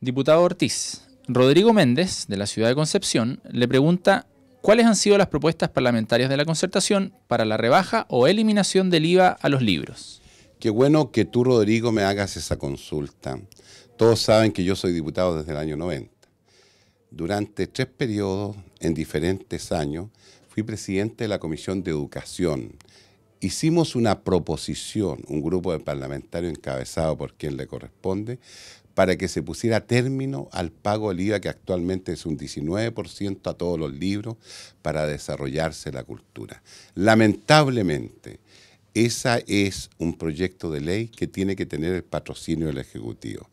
Diputado Ortiz, Rodrigo Méndez, de la ciudad de Concepción, le pregunta cuáles han sido las propuestas parlamentarias de la concertación para la rebaja o eliminación del IVA a los libros. Qué bueno que tú, Rodrigo, me hagas esa consulta. Todos saben que yo soy diputado desde el año 90. Durante tres periodos, en diferentes años, fui presidente de la Comisión de Educación. Hicimos una proposición, un grupo de parlamentarios encabezado por quien le corresponde, para que se pusiera término al pago del IVA, que actualmente es un 19% a todos los libros, para desarrollarse la cultura. Lamentablemente, esa es un proyecto de ley que tiene que tener el patrocinio del Ejecutivo.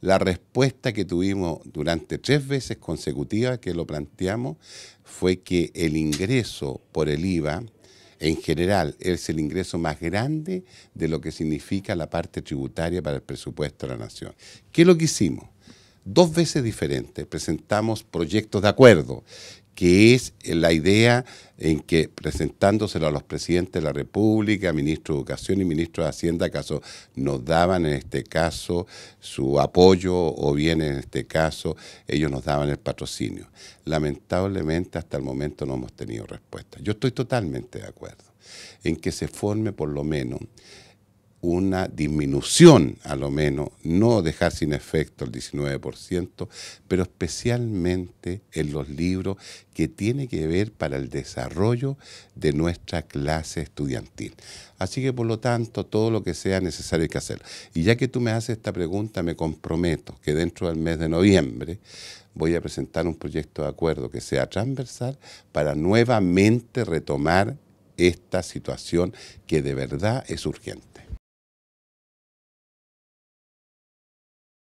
La respuesta que tuvimos durante tres veces consecutivas que lo planteamos fue que el ingreso por el IVA en general, es el ingreso más grande de lo que significa la parte tributaria para el presupuesto de la nación. ¿Qué es lo que hicimos? Dos veces diferentes presentamos proyectos de acuerdo que es la idea en que presentándoselo a los presidentes de la República, ministro de Educación y ministro de Hacienda, acaso nos daban en este caso su apoyo o bien en este caso ellos nos daban el patrocinio. Lamentablemente hasta el momento no hemos tenido respuesta. Yo estoy totalmente de acuerdo en que se forme por lo menos una disminución, a lo menos, no dejar sin efecto el 19%, pero especialmente en los libros que tiene que ver para el desarrollo de nuestra clase estudiantil. Así que, por lo tanto, todo lo que sea necesario hay que hacer. Y ya que tú me haces esta pregunta, me comprometo que dentro del mes de noviembre voy a presentar un proyecto de acuerdo que sea transversal para nuevamente retomar esta situación que de verdad es urgente.